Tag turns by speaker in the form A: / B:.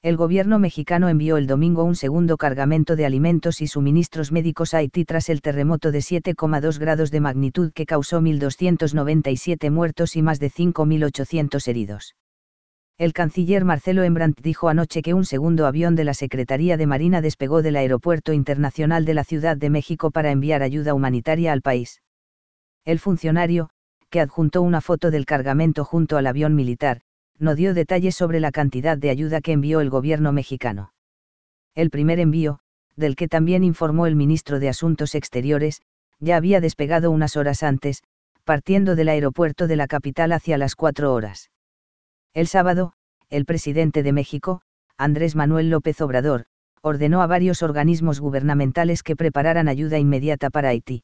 A: el gobierno mexicano envió el domingo un segundo cargamento de alimentos y suministros médicos a Haití tras el terremoto de 7,2 grados de magnitud que causó 1.297 muertos y más de 5.800 heridos. El canciller Marcelo Embrandt dijo anoche que un segundo avión de la Secretaría de Marina despegó del Aeropuerto Internacional de la Ciudad de México para enviar ayuda humanitaria al país. El funcionario, que adjuntó una foto del cargamento junto al avión militar, no dio detalles sobre la cantidad de ayuda que envió el gobierno mexicano. El primer envío, del que también informó el ministro de Asuntos Exteriores, ya había despegado unas horas antes, partiendo del aeropuerto de la capital hacia las cuatro horas. El sábado, el presidente de México, Andrés Manuel López Obrador, ordenó a varios organismos gubernamentales que prepararan ayuda inmediata para Haití.